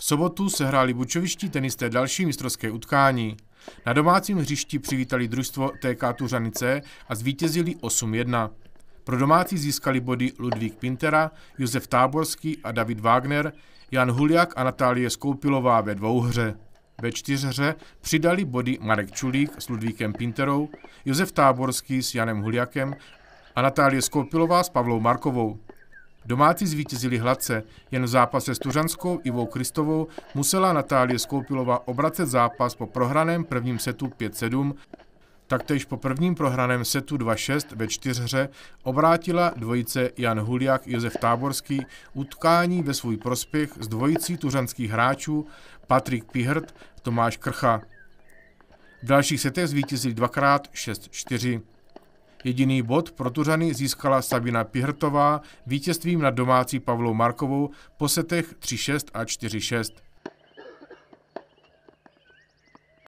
V sobotu se hráli bučoviští tenisté další mistrovské utkání. Na domácím hřišti přivítali družstvo TK Tuřanice a zvítězili 8-1. Pro domácí získali body Ludvík Pintera, Josef Táborský a David Wagner, Jan Huliak a Natálie Skoupilová ve hře. Ve čtyřhře přidali body Marek Čulík s Ludvíkem Pinterou, Josef Táborský s Janem Huliakem a Natálie Skoupilová s Pavlou Markovou. Domácí zvítězili hladce, jen v zápase s Tuřanskou Ivou Kristovou musela Natálie Skoupilova obracet zápas po prohraném prvním setu 5-7, taktéž po prvním prohraném setu 2-6 ve čtyřhře obrátila dvojice Jan Huliak Josef Táborský utkání ve svůj prospěch s dvojicí tuřanských hráčů Patrik Pihrt Tomáš Krcha. V dalších setech zvítězili dvakrát 6-4. Jediný bod pro Tuřany získala Sabina Pihrtová vítězstvím nad domácí Pavlou Markovou po setech 3-6 a 4-6.